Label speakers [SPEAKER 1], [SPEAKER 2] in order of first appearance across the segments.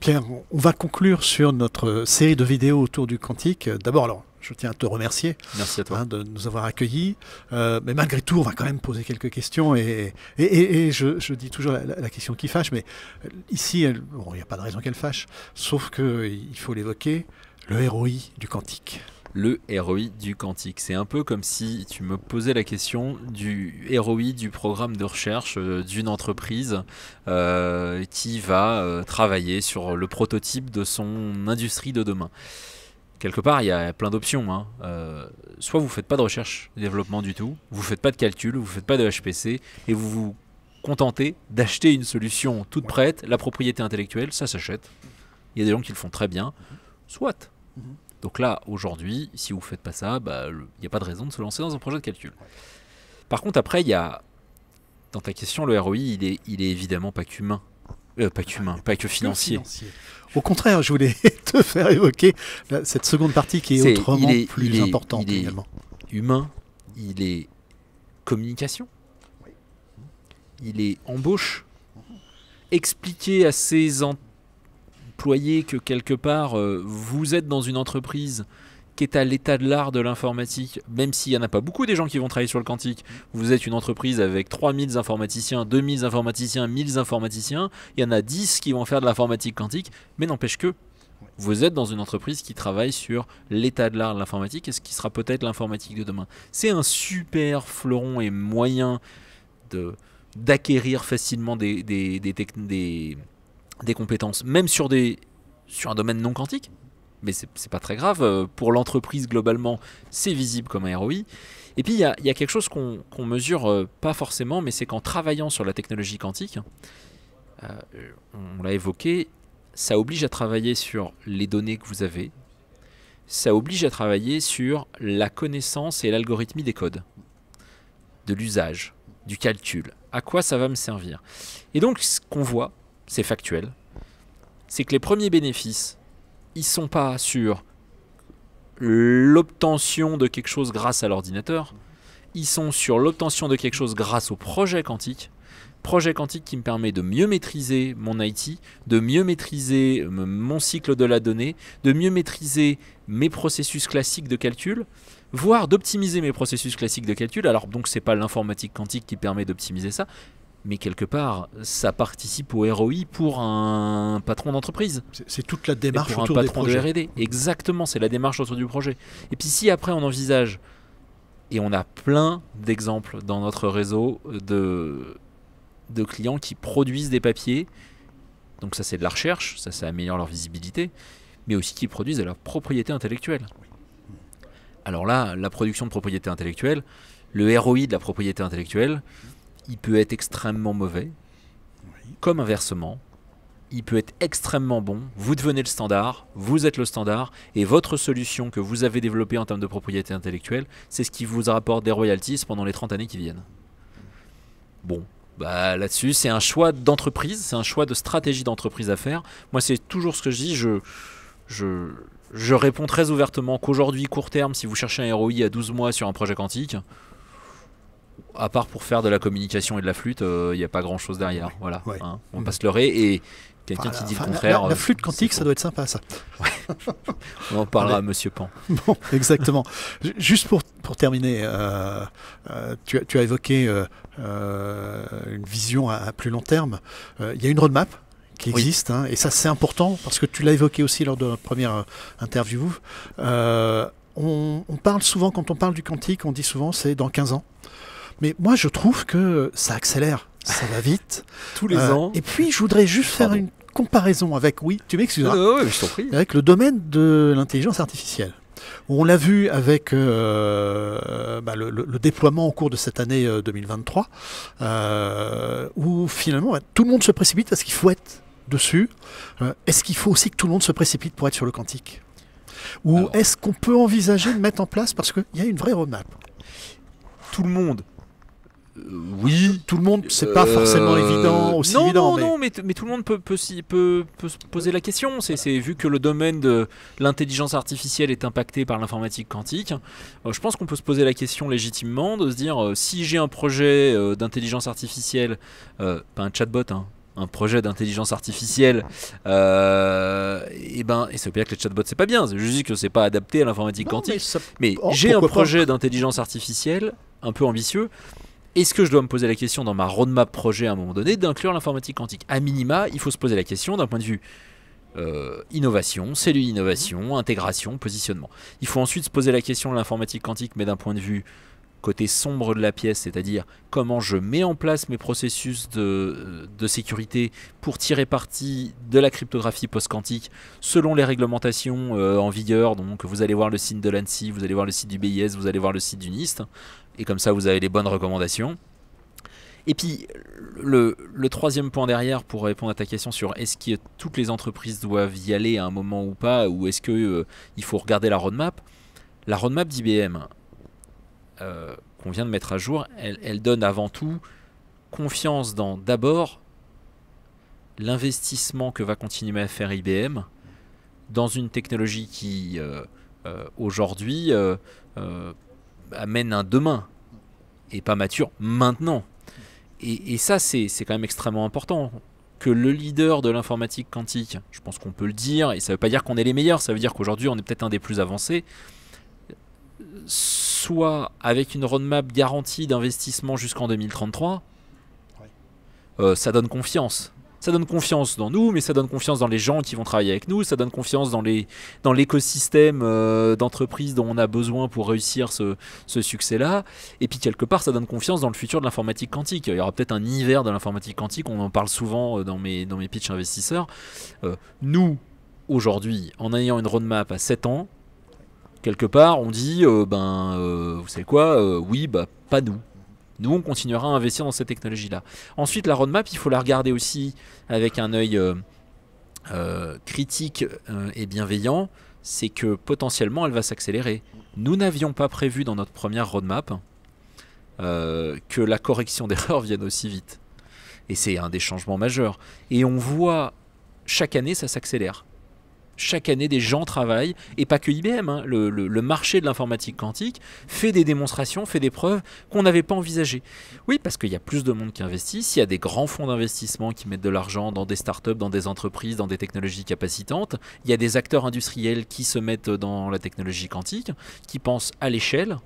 [SPEAKER 1] Pierre, on va conclure sur notre série de vidéos autour du quantique. D'abord, alors, je tiens à te remercier hein, de nous avoir accueillis. Euh, mais malgré tout, on va quand même poser quelques questions. Et, je, dis toujours la, question qui fâche, mais euh, ici, il n'y a pas de raison qu'elle fâche, sauf qu'il faut l'évoquer, le ROI
[SPEAKER 2] du quantique le ROI du quantique. C'est un peu comme si tu me posais la question du ROI du programme de recherche euh, d'une entreprise euh, qui va euh, travailler sur le prototype de son industrie de demain quelque part, il y a plein d'options. Hein. soit vous ne faites pas de recherche développement du tout, vous ne faites pas de calcul, vous ne faites pas de HPC, et vous vous contentez d'acheter une solution toute prête, la propriété intellectuelle, ça s'achète. Il y a des gens qui le font très bien. Soit. Mhm. Donc là, aujourd'hui, si vous ne faites pas ça, bah, il n'y a pas de raison de se lancer dans un projet de calcul. Par contre, après, il y a, dans ta question, le ROI, il est, il est évidemment pas qu'humain. Euh, pas qu'humain, pas que financier. Au
[SPEAKER 1] contraire, je voulais te faire évoquer cette seconde partie qui est, autrement plus
[SPEAKER 2] importante est, Humain, il est communication, il est embauche, expliquer à ses, en, déployer que quelque part, euh, vous êtes dans une entreprise qui est à l'état de l'art de l'informatique, même s'il n'y en a pas beaucoup des gens qui vont travailler sur le quantique, vous êtes une entreprise avec 3000 informaticiens, 2000 informaticiens, 1000 informaticiens, il y en a 10 qui vont faire de l'informatique quantique, mais n'empêche que vous êtes dans une entreprise qui travaille sur l'état de l'art de l'informatique et ce qui sera peut-être l'informatique de demain. C'est un super fleuron et moyen d'acquérir facilement des, techniques. des des compétences, même sur, des, sur un domaine non quantique, mais c'est pas très grave. Euh, pour l'entreprise, globalement, c'est visible comme un ROI. Et puis, il y a, quelque chose qu'on ne mesure euh, pas forcément, mais c'est qu'en travaillant sur la technologie quantique, euh, on l'a évoqué, ça oblige à travailler sur les données que vous avez, ça oblige à travailler sur la connaissance et l'algorithmie des codes, de l'usage, du calcul, à quoi ça va me servir. Et donc, ce qu'on voit, c'est factuel, c'est que les premiers bénéfices, ils sont pas sur l'obtention de quelque chose grâce à l'ordinateur, ils sont sur l'obtention de quelque chose grâce au projet quantique. Projet quantique qui me permet de mieux maîtriser mon IT, de mieux maîtriser euh, mon cycle de la donnée, de mieux maîtriser mes processus classiques de calcul, voire d'optimiser mes processus classiques de calcul. Alors donc c'est pas l'informatique quantique qui permet d'optimiser ça, mais quelque part, ça participe au ROI pour un patron d'entreprise. C'est toute la démarche autour un patron des de Exactement, c'est la démarche autour du projet. Et puis si après on envisage, et on a plein d'exemples dans notre réseau de, de clients qui produisent des papiers, donc ça c'est de la recherche, ça ça améliore leur visibilité, mais aussi qui produisent de leur propriété intellectuelle. Alors là, la production de propriété intellectuelle, le ROI de la propriété intellectuelle, il peut être extrêmement mauvais, comme inversement, il peut être extrêmement bon, vous devenez le standard, vous êtes le standard, et votre solution que vous avez développée en termes de propriété intellectuelle, c'est ce qui vous rapporte des royalties pendant les 30 années qui viennent. Bon, bah là-dessus, c'est un choix d'entreprise, c'est un choix de stratégie d'entreprise à faire. Moi, c'est toujours ce que je dis, je, je, je réponds très ouvertement qu'aujourd'hui, court terme, si vous cherchez un ROI à 12 mois sur un projet quantique, à part pour faire de la communication et de la flûte, euh, il n'y a pas grand chose derrière. Voilà, hein, on mm. passe le ré et quelqu'un qui dit le contraire. La, euh, flûte quantique,
[SPEAKER 1] ça doit être sympa, ça.
[SPEAKER 2] On en parlera à Monsieur Pan.
[SPEAKER 1] Bon, exactement. Juste pour, pour terminer, euh, tu, as évoqué une vision à, plus long terme. Il y a une roadmap qui existe, hein, et ça c'est important parce que tu l'as évoqué aussi lors de notre première interview. On, on, parle souvent, quand on parle du quantique, on dit souvent c'est dans 15 ans. Mais moi, je trouve que ça accélère, ça va vite. Tous les euh, ans. Et puis, je voudrais juste faire une comparaison avec, oui, tu m'excuses, hein. avec le domaine de l'intelligence artificielle. On l'a vu avec euh, bah, le, déploiement au cours de cette année 2023, euh, où finalement bah, tout le monde se précipite parce qu'il faut être dessus. est-ce qu'il faut aussi que tout le monde se précipite pour être sur le quantique Ou est-ce qu'on peut envisager de mettre en place, parce qu'il y a une
[SPEAKER 2] vraie roadmap Tout le
[SPEAKER 1] monde euh, oui, tout le monde, c'est pas euh, forcément évident, aussi non, évident. Non,
[SPEAKER 2] mais... non, mais, tout le monde peut, se poser la question. C'est vu que le domaine de l'intelligence artificielle est impacté par l'informatique quantique, euh, je pense qu'on peut se poser la question légitimement de se dire si j'ai un projet d'intelligence artificielle, pas un chatbot, hein, un projet d'intelligence artificielle, et eh ben, et ça veut dire que les chatbot c'est pas bien, je dis que c'est pas adapté à l'informatique quantique. Mais, oh, j'ai un projet d'intelligence artificielle un peu ambitieux. Est-ce que je dois me poser la question dans ma roadmap projet à un moment donné d'inclure l'informatique quantique À minima, il faut se poser la question d'un point de vue euh, innovation, cellule innovation, intégration, positionnement. Il faut ensuite se poser la question de l'informatique quantique, mais d'un point de vue côté sombre de la pièce, c'est-à-dire comment je mets en place mes processus de, euh, sécurité pour tirer parti de la cryptographie post-quantique selon les réglementations euh, en vigueur. Donc vous allez voir le site de l'ANSI, vous allez voir le site du BIS, vous allez voir le site du NIST, et comme ça vous avez les bonnes recommandations. Et puis, le, troisième point derrière, pour répondre à ta question sur est-ce que toutes les entreprises doivent y aller à un moment ou pas, ou est-ce qu'il euh, faut regarder la roadmap, la roadmap d'IBM, euh, qu'on vient de mettre à jour, elle, donne avant tout confiance dans d'abord l'investissement que va continuer à faire IBM dans une technologie qui euh, euh, aujourd'hui amène un demain et pas mature maintenant. Et, et ça, c'est quand même extrêmement important que le leader de l'informatique quantique, je pense qu'on peut le dire, et ça ne veut pas dire qu'on est les meilleurs, ça veut dire qu'aujourd'hui on est peut-être un des plus avancés, soit avec une roadmap garantie d'investissement jusqu'en 2033, euh, ça donne confiance. Ça donne confiance dans nous, mais ça donne confiance dans les gens qui vont travailler avec nous, ça donne confiance dans, les, dans l'écosystème d'entreprises euh, d'entreprise dont on a besoin pour réussir ce, ce succès-là. Et puis quelque part, ça donne confiance dans le futur de l'informatique quantique. Il y aura peut-être un hiver de l'informatique quantique, on en parle souvent euh, dans mes, dans mes pitchs investisseurs. nous, aujourd'hui, en ayant une roadmap à 7 ans, quelque part, on dit, euh, ben, euh, vous savez quoi, euh, oui, bah, pas nous. Nous, on continuera à investir dans cette technologie-là. Ensuite, la roadmap, il faut la regarder aussi avec un œil critique et bienveillant. C'est que potentiellement, elle va s'accélérer. Nous n'avions pas prévu dans notre première roadmap que la correction d'erreurs vienne aussi vite. Et c'est un des changements majeurs. Et on voit chaque année, ça s'accélère chaque année des gens travaillent, et pas que IBM, hein, le, marché de l'informatique quantique fait des démonstrations, fait des preuves qu'on n'avait pas envisagées. Oui, parce qu'il y a plus de monde qui investit, Il y a des grands fonds d'investissement qui mettent de l'argent dans des startups, dans des entreprises, dans des technologies capacitantes, il y a des acteurs industriels qui se mettent dans la technologie quantique, qui pensent à l'échelle,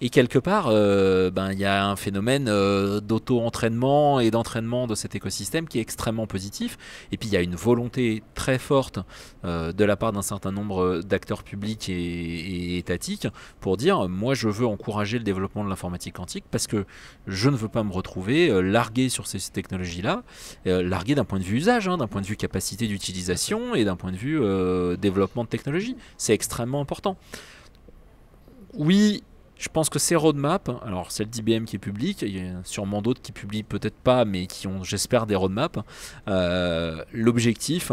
[SPEAKER 2] et quelque part, euh, ben, il y a un phénomène euh, d'auto-entraînement et d'entraînement de cet écosystème qui est extrêmement positif. Et puis, il y a une volonté très forte euh, de la part d'un certain nombre d'acteurs publics et, étatiques pour dire moi, je veux encourager le développement de l'informatique quantique parce que je ne veux pas me retrouver largué sur ces technologies-là, largué d'un point de vue usage, hein, d'un point de vue capacité d'utilisation et d'un point de vue développement de technologie. C'est extrêmement important. Oui, je pense que ces roadmaps, alors celle d'IBM qui est publique, il y a sûrement d'autres qui publient peut-être pas, mais qui ont, j'espère, des roadmaps. Euh, l'objectif,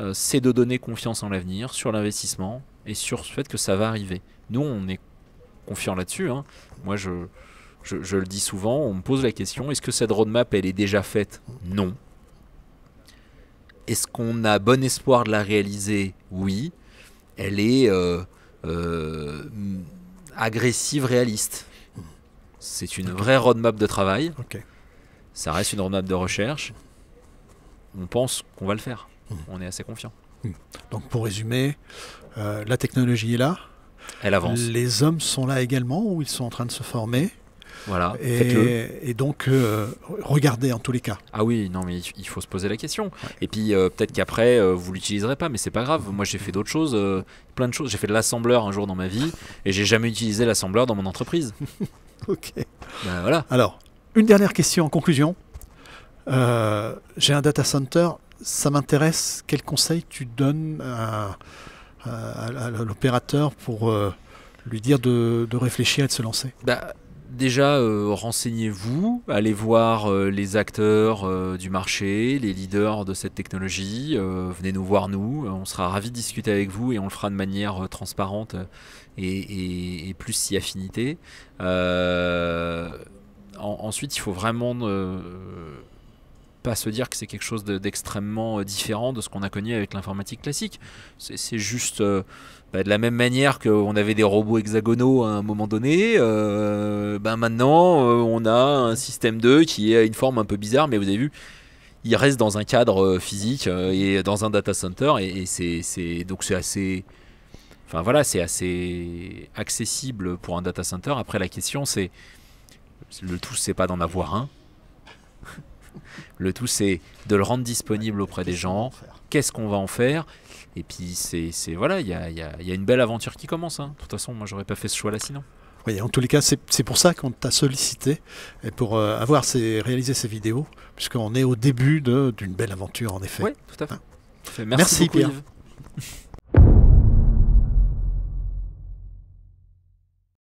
[SPEAKER 2] euh, c'est de donner confiance en l'avenir, sur l'investissement et sur le fait que ça va arriver. Nous, on est confiants là-dessus. Hein. Moi, je, je, le dis souvent, on me pose la question est-ce que cette roadmap, elle est déjà faite Non. Est-ce qu'on a bon espoir de la réaliser Oui. Elle est euh, agressive, réaliste. C'est une vraie roadmap de travail. Ça reste une roadmap de recherche. On pense qu'on va le faire. Hmm. On est assez confiant. Hmm.
[SPEAKER 1] Donc pour résumer, euh, la technologie est là. Elle avance. Les hommes sont là également ou ils sont en train de se former
[SPEAKER 2] voilà. Et, donc, euh, regardez en tous les cas. Ah oui, non, mais il faut se poser la question. Et puis, euh, peut-être qu'après, vous euh, vous l'utiliserez pas, mais c'est pas grave. Moi, j'ai fait d'autres choses, plein de choses. J'ai fait de l'assembleur un jour dans ma vie, et j'ai jamais utilisé l'assembleur dans mon entreprise. ok. Ben, voilà. Alors,
[SPEAKER 1] une dernière question en conclusion. j'ai un data center, ça m'intéresse. quels conseils tu donnes à, l'opérateur pour lui dire de, réfléchir et de se lancer
[SPEAKER 2] bah, déjà, euh, renseignez-vous, allez voir euh, les acteurs euh, du marché, les leaders de cette technologie, venez nous voir nous, on sera ravis de discuter avec vous et on le fera de manière transparente et, plus si affinité. ensuite, il faut vraiment à se dire que c'est quelque chose d'extrêmement euh, différent de ce qu'on a connu avec l'informatique classique. C'est juste euh, bah, de la même manière qu'on avait des robots hexagonaux à un moment donné, euh, bah, maintenant euh, on a un système 2 qui a une forme un peu bizarre, mais vous avez vu, il reste dans un cadre physique et dans un data center, et, et c'est donc c'est assez... Enfin voilà, c'est assez accessible pour un data center. Après la question c'est... Le tout c'est pas d'en avoir un, le tout, c'est de le rendre disponible auprès des gens. Qu'est-ce qu'on va en faire Et puis, c'est voilà, il y, a, une belle aventure qui commence. Hein. De toute façon, moi, j'aurais pas fait ce choix-là sinon.
[SPEAKER 1] Oui, en tous les cas, c'est pour ça qu'on t'a sollicité et pour
[SPEAKER 2] euh, avoir ces, réalisé ces vidéos,
[SPEAKER 1] puisqu'on est au début d'une belle aventure, en effet. Oui, hein.
[SPEAKER 2] tout à fait. Merci, Pierre.